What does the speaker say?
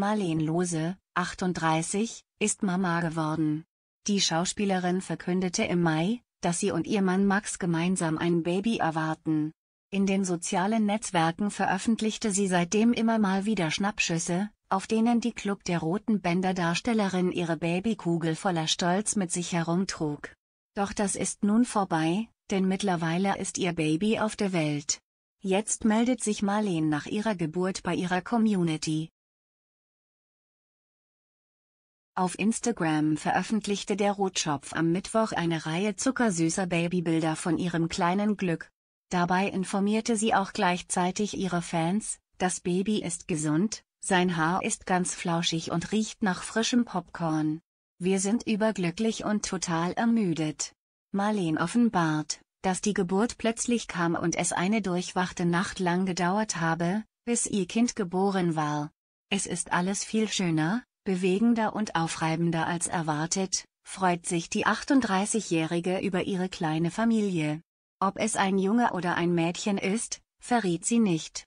Marlene Lose, 38, ist Mama geworden. Die Schauspielerin verkündete im Mai, dass sie und ihr Mann Max gemeinsam ein Baby erwarten. In den sozialen Netzwerken veröffentlichte sie seitdem immer mal wieder Schnappschüsse, auf denen die Club der roten Bänder Darstellerin ihre Babykugel voller Stolz mit sich herumtrug. Doch das ist nun vorbei, denn mittlerweile ist ihr Baby auf der Welt. Jetzt meldet sich Marlene nach ihrer Geburt bei ihrer Community, auf Instagram veröffentlichte der Rotschopf am Mittwoch eine Reihe zuckersüßer Babybilder von ihrem kleinen Glück. Dabei informierte sie auch gleichzeitig ihre Fans, das Baby ist gesund, sein Haar ist ganz flauschig und riecht nach frischem Popcorn. Wir sind überglücklich und total ermüdet. Marlene offenbart, dass die Geburt plötzlich kam und es eine durchwachte Nacht lang gedauert habe, bis ihr Kind geboren war. Es ist alles viel schöner, bewegender und aufreibender als erwartet, freut sich die 38-Jährige über ihre kleine Familie. Ob es ein Junge oder ein Mädchen ist, verriet sie nicht.